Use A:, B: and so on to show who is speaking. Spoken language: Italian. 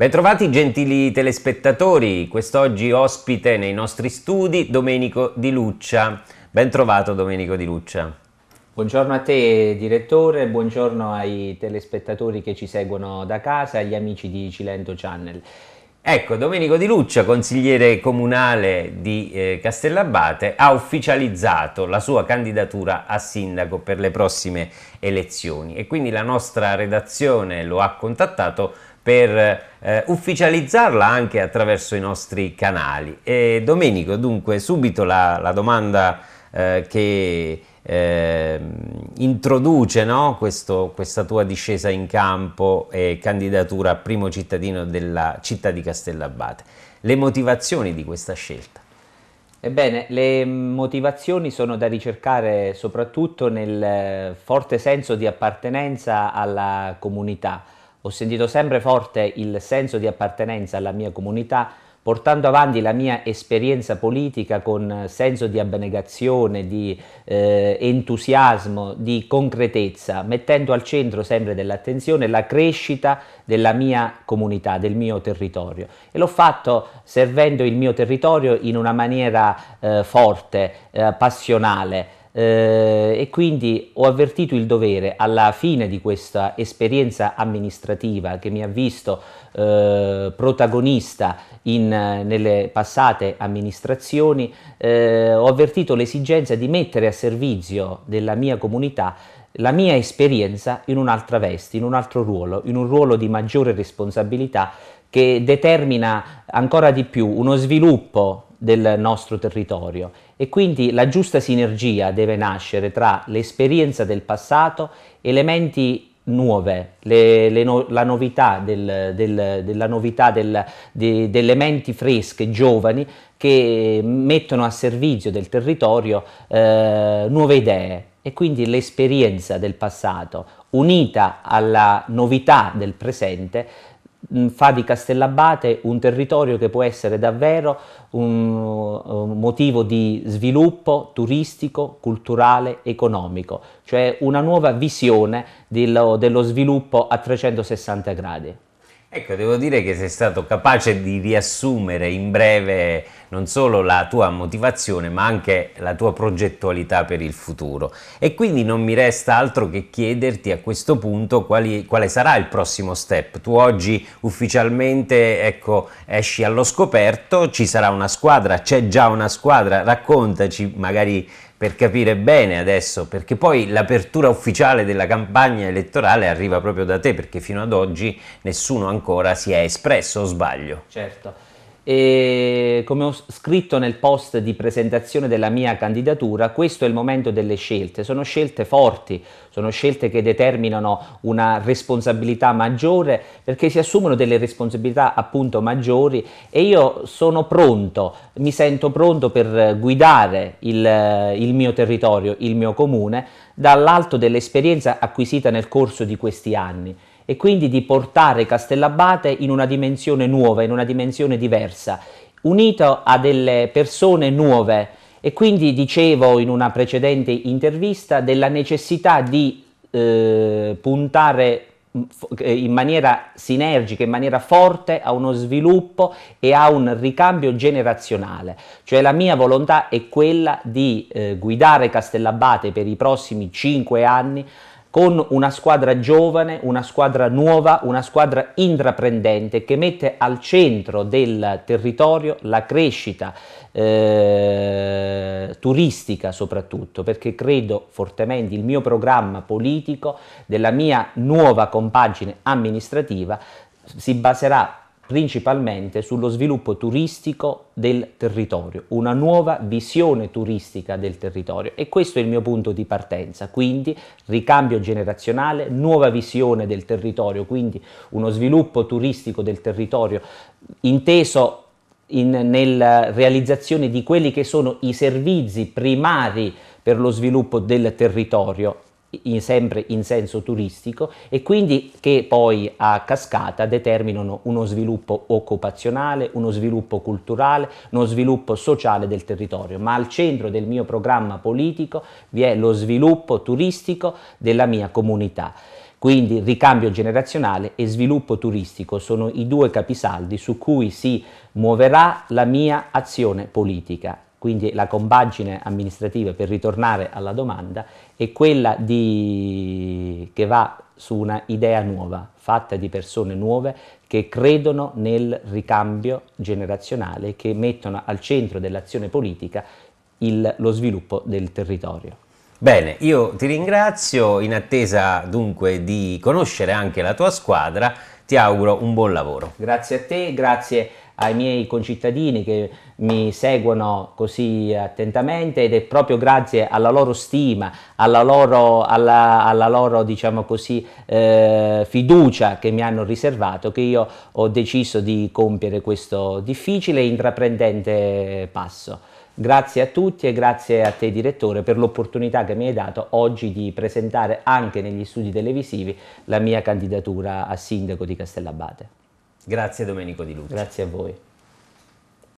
A: Bentrovati gentili telespettatori, quest'oggi ospite nei nostri studi Domenico Di Luccia. Bentrovato Domenico Di Luccia.
B: Buongiorno a te direttore, buongiorno ai telespettatori che ci seguono da casa, agli amici di Cilento Channel. Ecco, Domenico Di Luccia,
A: consigliere comunale di eh, Castellabate, ha ufficializzato la sua candidatura a sindaco per le prossime elezioni e quindi la nostra redazione lo ha contattato per eh, ufficializzarla anche attraverso i nostri canali. E Domenico, dunque, subito la, la domanda eh, che eh, introduce no, questo, questa tua discesa in campo e candidatura a primo cittadino della città di Castellabate. Le
B: motivazioni di questa scelta? Ebbene, le motivazioni sono da ricercare soprattutto nel eh, forte senso di appartenenza alla comunità ho sentito sempre forte il senso di appartenenza alla mia comunità, portando avanti la mia esperienza politica con senso di abnegazione, di eh, entusiasmo, di concretezza, mettendo al centro sempre dell'attenzione la crescita della mia comunità, del mio territorio. E l'ho fatto servendo il mio territorio in una maniera eh, forte, eh, passionale, eh, e quindi ho avvertito il dovere alla fine di questa esperienza amministrativa che mi ha visto eh, protagonista in, nelle passate amministrazioni, eh, ho avvertito l'esigenza di mettere a servizio della mia comunità la mia esperienza in un'altra veste, in un altro ruolo, in un ruolo di maggiore responsabilità che determina ancora di più uno sviluppo del nostro territorio e quindi la giusta sinergia deve nascere tra l'esperienza del passato, elementi nuove, le, le no, la novità del, del, della novità del, de, delle menti fresche, giovani, che mettono a servizio del territorio eh, nuove idee e quindi l'esperienza del passato unita alla novità del presente fa di Castellabate un territorio che può essere davvero un, un, motivo di sviluppo turistico, culturale, economico, cioè una nuova visione dello, dello sviluppo a 360 gradi.
A: Ecco, devo dire che sei stato capace di riassumere in breve non solo la tua motivazione, ma anche la tua progettualità per il futuro. E quindi non mi resta altro che chiederti a questo punto quali, quale sarà il prossimo step. Tu oggi ufficialmente ecco, esci allo scoperto, ci sarà una squadra, c'è già una squadra, raccontaci magari per capire bene adesso, perché poi l'apertura ufficiale della campagna elettorale arriva proprio da te, perché fino
B: ad oggi nessuno ancora si è espresso, o sbaglio? Certo. E come ho scritto nel post di presentazione della mia candidatura, questo è il momento delle scelte, sono scelte forti, sono scelte che determinano una responsabilità maggiore perché si assumono delle responsabilità appunto maggiori e io sono pronto, mi sento pronto per guidare il, il mio territorio, il mio comune, dall'alto dell'esperienza acquisita nel corso di questi anni e quindi di portare Castellabate in una dimensione nuova, in una dimensione diversa, unito a delle persone nuove e quindi dicevo in una precedente intervista della necessità di eh, puntare mm, eh, in maniera sinergica, in maniera forte a uno sviluppo e a un ricambio generazionale. Cioè la mia volontà è quella di eh, guidare Castellabate per i prossimi cinque anni con una squadra giovane, una squadra nuova, una squadra intraprendente che mette al centro del territorio la crescita eh, turistica soprattutto, perché credo fortemente il mio programma politico della mia nuova compagine amministrativa si baserà principalmente sullo sviluppo turistico del territorio, una nuova visione turistica del territorio e questo è il mio punto di partenza, quindi ricambio generazionale, nuova visione del territorio, quindi uno sviluppo turistico del territorio inteso in, nella realizzazione di quelli che sono i servizi primari per lo sviluppo del territorio in sempre in senso turistico e quindi che poi a cascata determinano uno sviluppo occupazionale, uno sviluppo culturale, uno sviluppo sociale del territorio, ma al centro del mio programma politico vi è lo sviluppo turistico della mia comunità. Quindi ricambio generazionale e sviluppo turistico sono i due capisaldi su cui si muoverà la mia azione politica quindi la compagine amministrativa per ritornare alla domanda, è quella di, che va su una idea nuova, fatta di persone nuove che credono nel ricambio generazionale, che mettono al centro dell'azione politica il, lo sviluppo del territorio.
A: Bene, io ti ringrazio, in attesa dunque di conoscere anche la tua
B: squadra, ti auguro un buon lavoro. Grazie a te, grazie a te ai miei concittadini che mi seguono così attentamente ed è proprio grazie alla loro stima, alla loro, alla, alla loro diciamo così, eh, fiducia che mi hanno riservato che io ho deciso di compiere questo difficile e intraprendente passo. Grazie a tutti e grazie a te direttore per l'opportunità che mi hai dato oggi di presentare anche negli studi televisivi la mia candidatura a sindaco di Castellabate.
A: Grazie Domenico Di Luca. Grazie a voi.